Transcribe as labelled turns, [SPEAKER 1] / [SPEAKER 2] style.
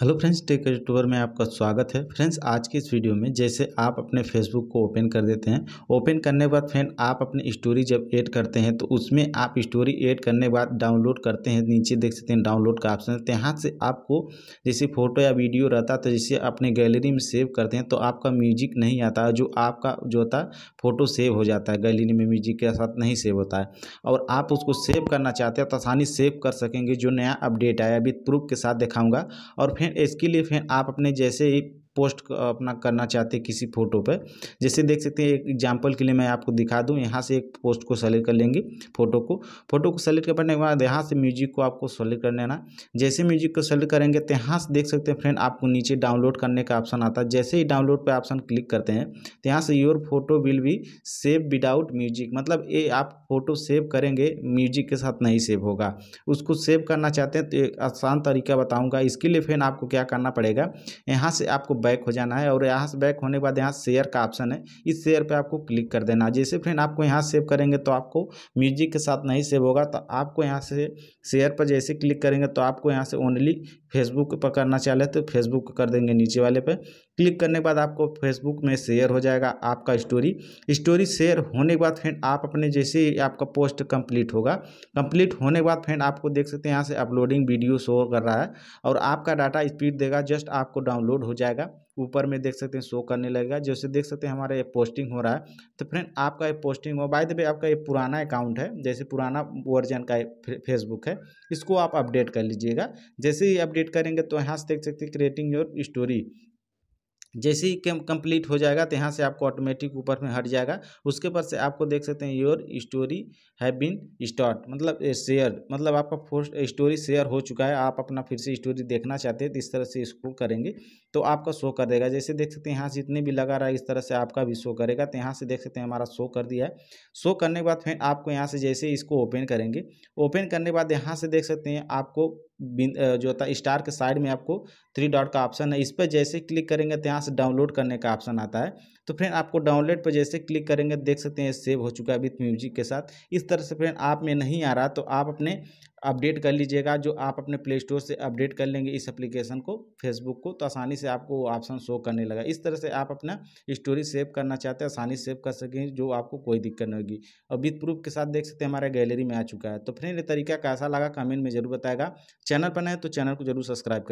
[SPEAKER 1] hello friends take tour में आपका स्वागत है फ्रेंड्स आज की इस वीडियो में जैसे आप अपने फेसबुक को ओपन कर देते हैं ओपन करने के बाद फ्रेंड आप अपनी स्टोरी जब ऐड करते हैं तो उसमें आप स्टोरी ऐड करने के बाद डाउनलोड करते हैं नीचे देख सकते हैं डाउनलोड का ऑप्शन है तो यहाँ से आपको जैसे फोटो या वीडियो रहता तो जैसे अपने गैलरी में सेव करते हैं तो आपका म्यूजिक नहीं आता जो आपका जो होता है फोटो सेव हो जाता है गैलरी में म्यूजिक के साथ नहीं सेव होता है और आप उसको सेव करना चाहते हैं तो आसानी सेव कर सकेंगे जो नया अपडेट आया अभी प्रूफ के साथ दिखाऊँगा और फिर इसके लिए फिर आप अपने जैसे ही पोस्ट अपना करना चाहते हैं किसी फोटो पर जैसे देख सकते हैं एक एग्जाम्पल के लिए मैं आपको दिखा दूँ यहाँ से एक पोस्ट को सेलेक्ट कर लेंगे फोटो को फोटो को सेलेक्ट करने के बाद यहाँ से म्यूजिक को आपको सेलेक्ट कर लेना जैसे म्यूजिक को सेलेक्ट करेंगे तो यहाँ से देख सकते हैं फ्रेंड आपको नीचे डाउनलोड करने का ऑप्शन आता है जैसे ही डाउनलोड पर ऑप्शन क्लिक करते हैं तो यहाँ से योर फोटो विल भी सेव विदाउट म्यूजिक मतलब ये आप फोटो सेव करेंगे म्यूजिक के साथ नहीं सेव होगा उसको सेव करना चाहते हैं तो एक आसान तरीका बताऊँगा इसके लिए फ्रेंड आपको क्या करना पड़ेगा यहाँ से आपको बैक हो जाना है और यहाँ से बैक होने के बाद यहाँ शेयर का ऑप्शन है इस शेयर पर आपको क्लिक कर देना जैसे फ्रेंड आपको यहाँ सेव करेंगे तो आपको म्यूजिक के साथ नहीं सेव होगा तो आपको यहाँ से शेयर पर जैसे क्लिक करेंगे तो आपको यहाँ से ओनली फेसबुक पर करना चाहे तो फेसबुक कर देंगे नीचे वाले पर क्लिक करने के बाद आपको फेसबुक में शेयर हो जाएगा आपका स्टोरी स्टोरी शेयर होने के बाद फ्रेंड आप अपने जैसे ही आपका पोस्ट कंप्लीट होगा कंप्लीट होने के बाद फ्रेंड आपको देख सकते हैं यहाँ से अपलोडिंग वीडियो शो कर रहा है और आपका डाटा स्पीड देगा जस्ट आपको डाउनलोड हो जाएगा ऊपर में देख सकते हैं शो करने लगेगा जैसे देख सकते हैं हमारा ये पोस्टिंग हो रहा है तो फ्रेंड आपका ये पोस्टिंग हो बाय द वे आपका ये पुराना अकाउंट है जैसे पुराना वर्जन का फेसबुक है इसको आप अपडेट कर लीजिएगा जैसे ही अपडेट करेंगे तो यहाँ से देख सकते हैं क्रिएटिंग योर स्टोरी जैसे ही कंप्लीट हो जाएगा तो यहाँ से आपको ऑटोमेटिक ऊपर में हट जाएगा उसके पर से आपको देख सकते हैं your story have been start मतलब शेयर मतलब आपका फोस्ट स्टोरी शेयर हो चुका है आप अपना फिर से स्टोरी देखना चाहते हैं तो इस तरह से इसको करेंगे तो आपका शो कर देगा जैसे देख सकते हैं यहाँ से जितने भी लगा रहा है इस तरह से आपका भी शो करेगा तो यहाँ से देख सकते हैं हमारा शो कर दिया है शो करने के बाद फिर आपको यहाँ से जैसे इसको ओपन करेंगे ओपन करने के बाद यहाँ से देख सकते हैं आपको जो होता है स्टार के साइड में आपको थ्री डॉट का ऑप्शन है इस पर जैसे क्लिक करेंगे तो यहाँ से डाउनलोड करने का ऑप्शन आता है तो फ्रेंड आपको डाउनलोड पर जैसे क्लिक करेंगे देख सकते हैं सेव हो चुका है विथ म्यूजिक के साथ इस तरह से फ्रेंड आप में नहीं आ रहा तो आप अपने अपडेट कर लीजिएगा जो आप अपने प्ले स्टोर से अपडेट कर लेंगे इस एप्लीकेशन को फेसबुक को तो आसानी से आपको वो ऑप्शन शो करने लगा इस तरह से आप अपना स्टोरी सेव करना चाहते हैं आसानी सेव कर सकें जो आपको कोई दिक्कत नहीं होगी और विथ प्रूफ के साथ देख सकते हैं हमारे गैलरी में आ चुका है तो फ्रेंड ये तरीका कैसा लगा कमेंट में जरूर बताएगा चैनल पर नए तो चैनल को जरूर सब्सक्राइब करें